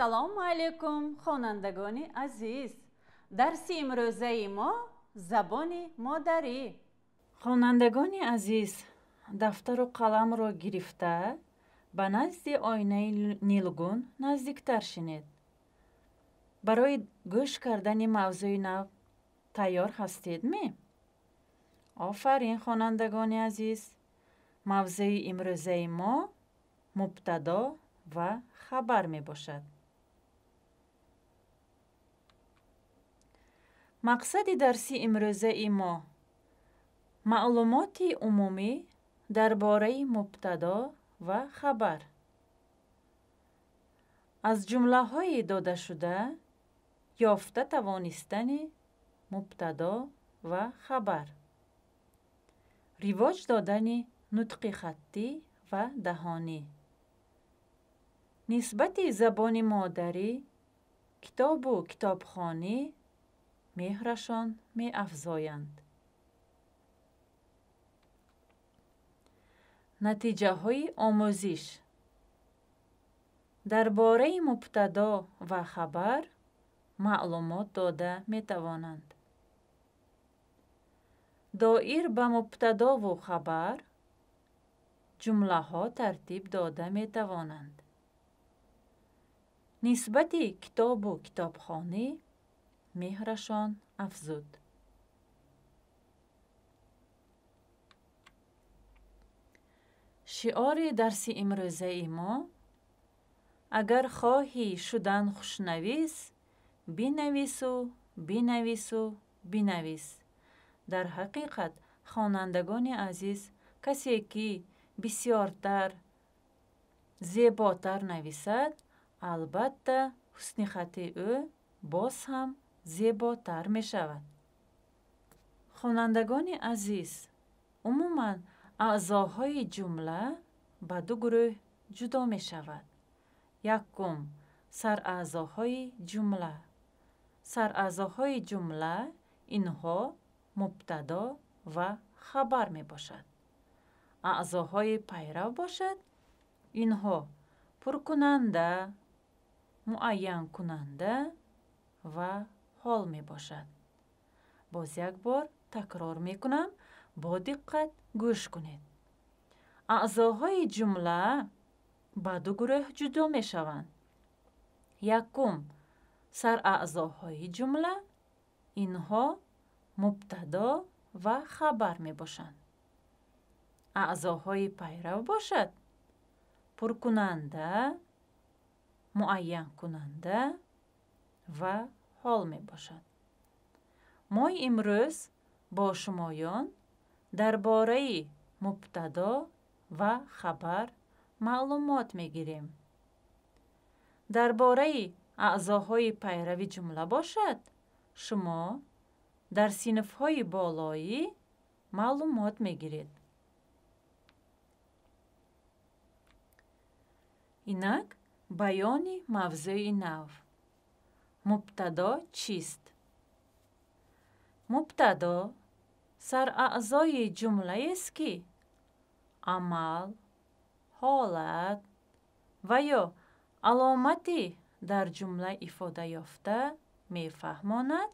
ассалому алайкум хонандагони азиз дарси имрӯзаи мо забони модарӣ хонандагони азиз дафтару қаламро гирифта ба назди оинаи нилгун наздиктар шинед барои гӯш кардани мавзӯи нав тайёр ҳастедми офарин хонандагони азиз мавзӯи имрӯзаи мо мубтадо ва хабар мебошад мақсади дарси имрӯзаи мо маълумоти умумӣ дар бораи мубтадо ва хабар аз ҷумлаҳои додашуда ёфта тавонистани мубтадо ва хабар ривоҷ додани нутқи хаттӣ ва даҳонӣ нисбати забони модарӣ китобу китобхонӣ меҳрашон меафзоянд натиҷаҳои омӯзиш дар бораи мубтадо ва хабар маълумот дода метавонанд доир ба мубтадову хабар ҷумлаҳо тартиб дода метавонанд нисбати китобу китобхонӣ مهرشان افزود. شعار درسی امروزه ای ما اگر خواهی شدن خوشنویس بینویس و بینویس در حقیقت خوانندگان عزیز کسی که بسیارتر زیباتر نویسد البته حسنی خطی او باز هم зеботар мешавад хонандагони азиз умуман аъзоҳои ҷумла ба ду гурӯҳ ҷудо мешавад якум сараъзоҳои ҷумла сараъзоҳои ҷумла инҳо мубтадо ва хабар мебошад аъзоҳои пайрав бошад инҳо пуркунанда муайянкунанда ва ҳол мебошад боз як бор такрор мекунам бо диққат гӯш кунед аъзоҳои ҷумла ба ду гурӯҳ ҷудо мешаванд якум сараъзоҳои ҷумла инҳо мубтадо ва хабар мебошанд аъзоҳои пайрав бошад пуркунанда муайянкунанда ва ҳол мебошад мо имрӯз бо шумоён дар бораи мубтадо ва хабар маълумот мегирем дар бораи аъзоҳои пайрави ҷумла бошад шумо дар синфҳои болоӣ маълумот мегиред инак баёни мавзӯи нав мубтадо чист мубтадо саръаъзои ҷумлаест ки амал ҳолат ва ё аломати дар ҷумла ифода ёфта мефаҳмонад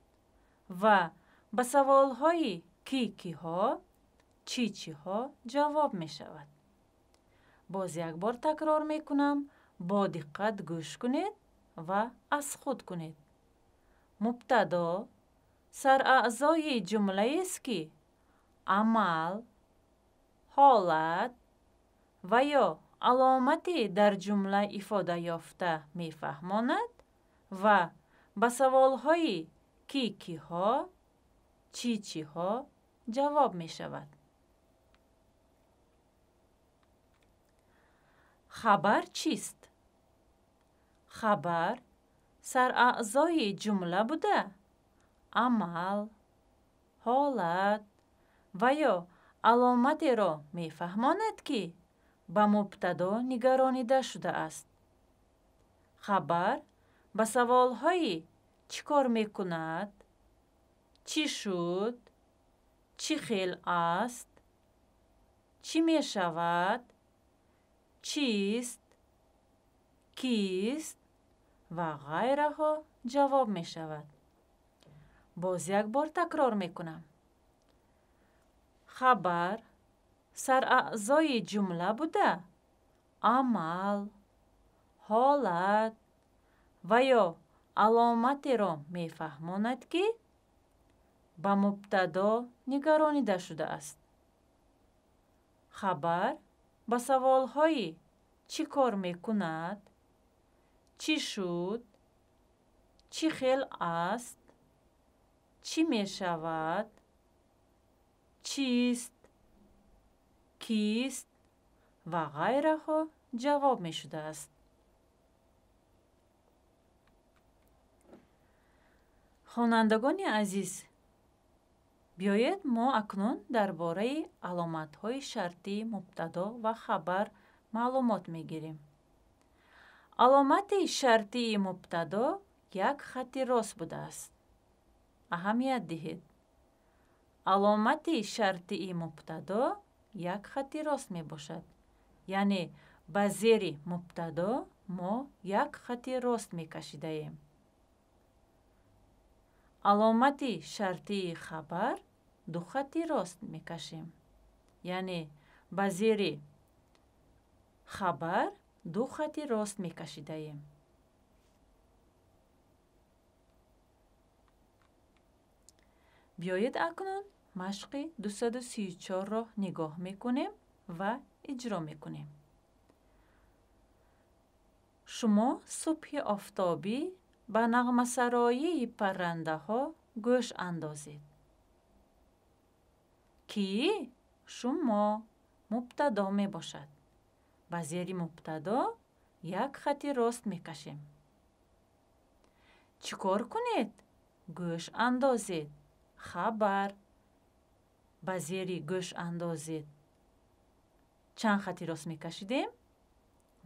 ва ба саволҳои ки киҳо чӣ чиҳо ҷавоб мешавад боз як бор такрор мекунам бо диққат гӯш кунед ва аз худ кунед مبتدا سر اعضای جمله است که عمل حالت و یا علامتی در جمله ایفاده یافته میفهماند و به سوالهای کی کی ها چی چی ها جواب می شود. خبر چیست؟ خبر саръаъзои ҷумла буда амал ҳолат ва ё аломатеро мефаҳмонед ки ба мубтадо нигаронида шудааст хабар ба саволҳои чӣ кор мекунад чӣ шуд чӣ хел аст чӣ мешавад чист кист ва ғайраҳо ҷавоб мешавад боз як бор такрор мекунам хабар саръаъзои ҷумла буда амал ҳолат ва ё аломатеро мефаҳмонад ки ба мубтадо нигаронида шудааст хабар ба саволҳои чӣ кор мекунад чӣ шуд чӣ хел аст чӣ мешавад чист кист ва ғайраҳо ҷавоб мешудааст хонандагони азиз биёед мо акнун дар бораи аломатҳои шартӣ мубтадо ва хабар маълумот мегирем аломати шартии мубтадо як хатти рост будааст аҳамият диҳед аломати шартии мубтадо як хатти рост мебошад яъне ба зери мубтадо мо як хатти рост мекашидаем аломати шартии хабар ду хатти рост мекашем яъне ба зери хабар ду хати рост мекашидаем биёед акнун машқи 234-ро нигоҳ мекунем ва иҷро мекунем шумо субҳи офтобӣ ба нағмасароии паррандаҳо гӯш андозед кӣ шумо мубтадо мебошад ба зери мубтадо як хати рост мекашем чӣ кор кунед гӯш андозед хабар ба зери гӯш андозед чанд хати рост мекашидем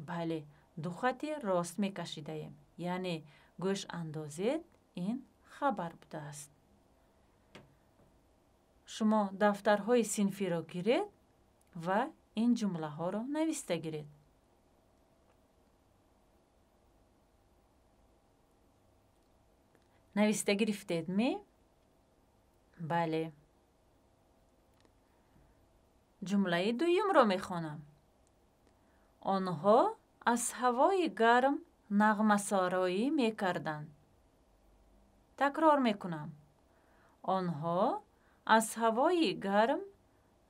бале ду хати рост мекашидаем яъне гӯш андозед ин хабар будааст шумо дафтарҳои синфиро гиред ва ин ҷумлаҳоро нависта гиред нависта гирифтедми бале ҷумлаи дуюмро мехонам онҳо аз ҳавои гарм нағмасароӣ мекарданд такрор мекунам онҳо аз ҳавои гарм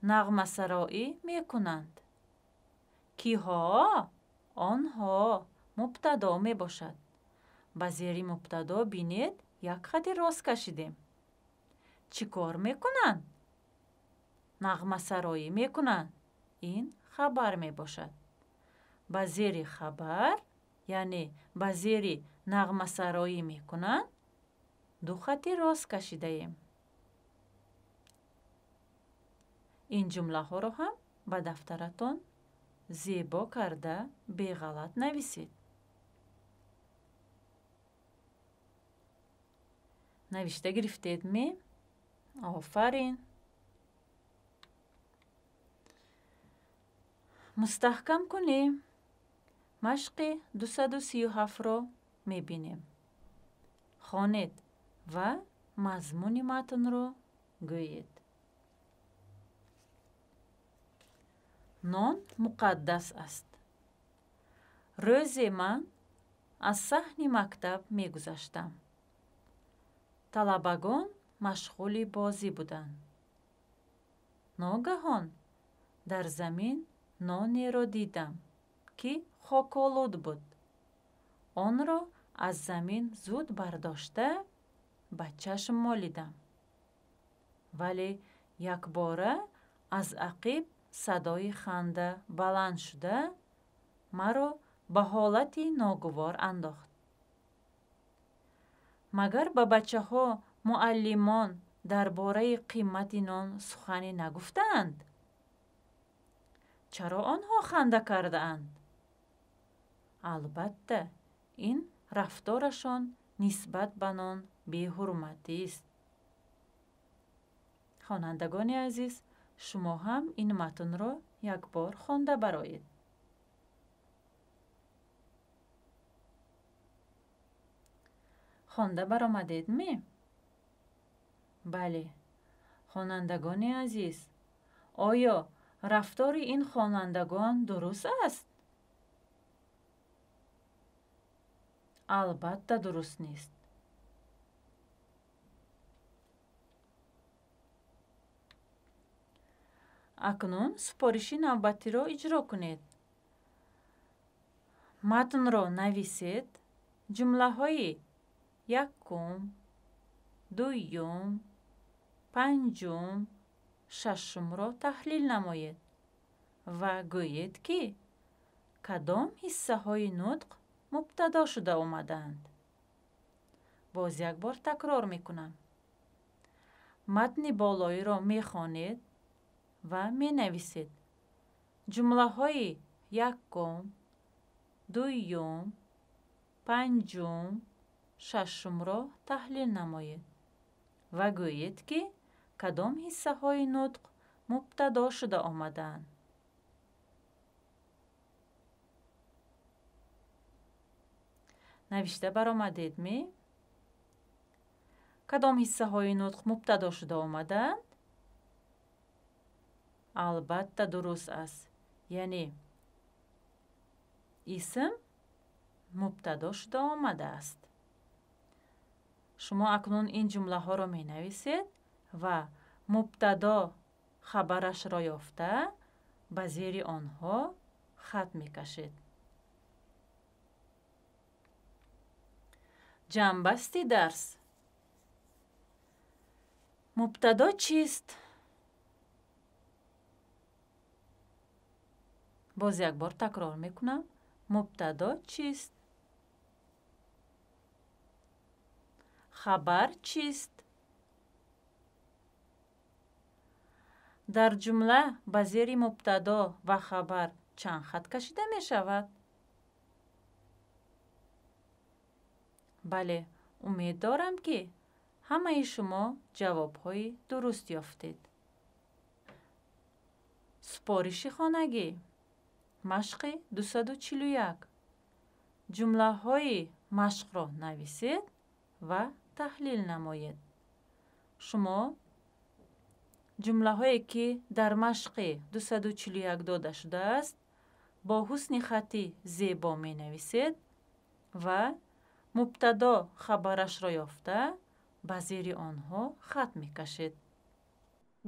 нағмасароӣ мекунанд киҳо онҳо мубтадо мебошад ба зери мубтадо бинед як хати рост кашидем чӣ кор мекунанд нағмасароӣ мекунанд ин хабар мебошад ба зери хабар яъне ба зери нағмасароӣ мекунанд ду хати рост кашидаем ин ҷумлаҳоро ҳам ба дафтаратон зебо карда беғалат нависед навишта гирифтед ме офарин мустаҳкам кунем машқи дусаду сию ҳафтро мебинем хонед ва мазмуни матнро гӯед нон муқаддас аст рӯзе ман аз саҳни мактаб мегузаштам талабагон машғули бозӣ буданд ногаҳон дар замин нонеро дидам ки хоколуд буд онро аз замин зуд бардошта ба чашм молидам вале якбора аз ақиб садои ханда баланд шуда маро ба ҳолати ногувор андохт магар ба бачаҳо муаллимон дар бораи қиммати нон сухане нагуфтаанд чаро онҳо ханда кардаанд албатта ин рафторашон нисбат ба нон беҳурматист хонандагони азиз шумо ҳам ин матнро як бор хонда бароед хонда баромадедми бале хонандагони азиз оё рафтори ин хонандагон дуруст аст албатта дуруст нест акнун супориши навбатиро иҷро кунед матнро нависед ҷумлаҳои якум дуюм панҷум шашумро таҳлил намоед ва гӯед ки кадом ҳиссаҳои нутқ мубтадо шуда омадаанд боз як бор такрор мекунам матни болоиро мехонед ва менависед ҷумлаҳои якум дуюм панҷум шашумро таҳлил намоед ва гӯед ки кадом ҳиссаҳои нутқ мубтадо шуда омадаанд навишта баромадедми кадом ҳиссаҳои нутқ мубтадо шуда омадаанд албатта дуруст аст яъне исм мубтадо шуда омадааст шумо акнун ин ҷумлаҳоро менависед ва мубтадо хабарашро ёфта ба зери онҳо хат мекашед ҷамъбасти дарс мубтадо чист боз як бор такрор мекунам мубтадо чист хабар чист дар ҷумла ба зери мубтадо ва хабар чанд хат кашида мешавад бале умед дорам ки ҳамаи шумо ҷавобҳои дуруст ёфтед супориши хонагӣ машқи 241 ҷумлаҳои машқро нависед ва таҳлил намоед шумо ҷумлаҳое ки дар машқи 241 дода шудааст бо ҳусни хатти зебо менависед ва мубтадо хабарашро ёфта ба зери онҳо хат мекашед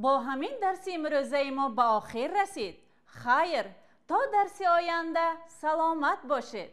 бо ҳамин дарси имрӯзаи мо ба охир расид хайр تا درس آینده سلامت باشید